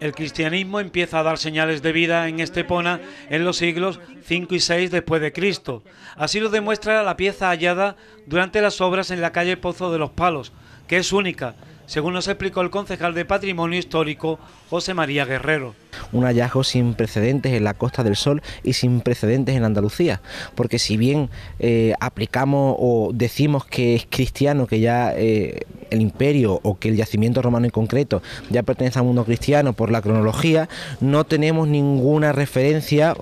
El cristianismo empieza a dar señales de vida en Estepona en los siglos 5 y 6 después de Cristo. Así lo demuestra la pieza hallada durante las obras en la calle Pozo de los Palos, que es única, según nos explicó el concejal de Patrimonio Histórico José María Guerrero un hallazgo sin precedentes en la Costa del Sol y sin precedentes en Andalucía, porque si bien eh, aplicamos o decimos que es cristiano, que ya eh, el imperio o que el yacimiento romano en concreto ya pertenece al mundo cristiano por la cronología, no tenemos ninguna referencia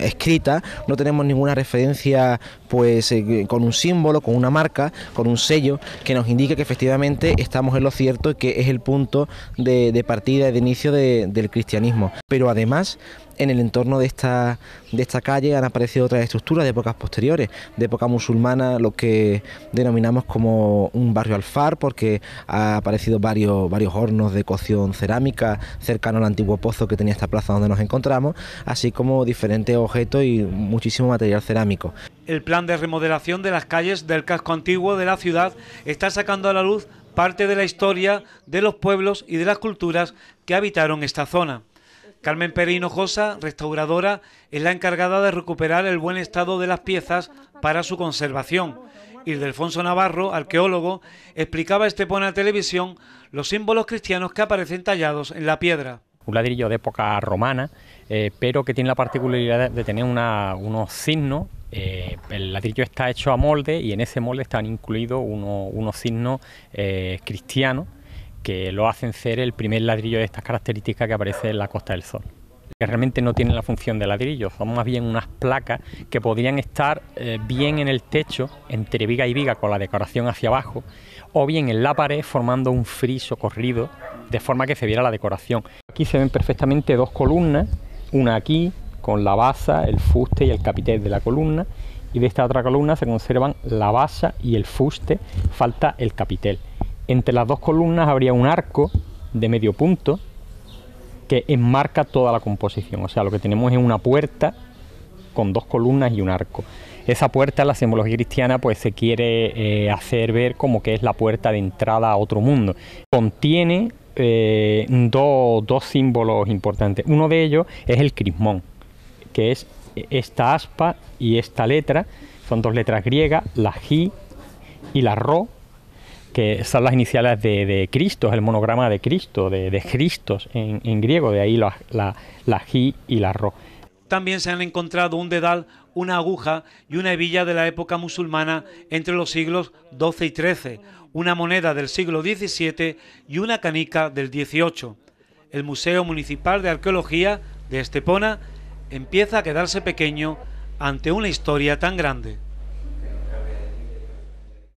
escrita, no tenemos ninguna referencia pues eh, con un símbolo, con una marca, con un sello que nos indique que efectivamente estamos en lo cierto y que es el punto de, partida y de inicio del cristianismo pero además en el entorno de esta, calle han aparecido otras estructuras de épocas posteriores, de época musulmana, lo que denominamos como un barrio alfar, porque ha aparecido varios, varios hornos de cocción cerámica cercano al antiguo pozo que tenía esta plaza donde nos encontramos, así como diferentes objetos y muchísimo material cerámico. El plan de remodelación de las calles del casco antiguo de la ciudad está sacando a la luz parte de la historia de los pueblos y de las culturas que habitaron esta zona. Carmen Perino Hinojosa, restauradora, es la encargada de recuperar el buen estado de las piezas para su conservación. Y Navarro, arqueólogo, explicaba este pone a televisión los símbolos cristianos que aparecen tallados en la piedra. Un ladrillo de época romana, eh, pero que tiene la particularidad de tener unos signos eh, el ladrillo está hecho a molde y en ese molde están incluidos unos signos eh, cristianos que lo hacen ser el primer ladrillo de estas características que aparece en la Costa del Sol que realmente no tienen la función de ladrillo, son más bien unas placas que podrían estar eh, bien en el techo, entre viga y viga, con la decoración hacia abajo, o bien en la pared formando un friso corrido, de forma que se viera la decoración. Aquí se ven perfectamente dos columnas, una aquí, con la basa, el fuste y el capitel de la columna, y de esta otra columna se conservan la basa y el fuste, falta el capitel entre las dos columnas habría un arco de medio punto que enmarca toda la composición. O sea, lo que tenemos es una puerta con dos columnas y un arco. Esa puerta, la simbología cristiana, pues se quiere eh, hacer ver como que es la puerta de entrada a otro mundo. Contiene eh, dos símbolos importantes. Uno de ellos es el crismón, que es esta aspa y esta letra. Son dos letras griegas, la G y la Ro, que son las iniciales de, Cristo, el monograma de Cristo, de, Cristos en, griego, de ahí la, la, y la Ro. También se han encontrado un dedal, una aguja y una hebilla de la época musulmana entre los siglos XII y XIII, una moneda del siglo XVII y una canica del XVIII. El Museo Municipal de Arqueología de Estepona empieza a quedarse pequeño ante una historia tan grande.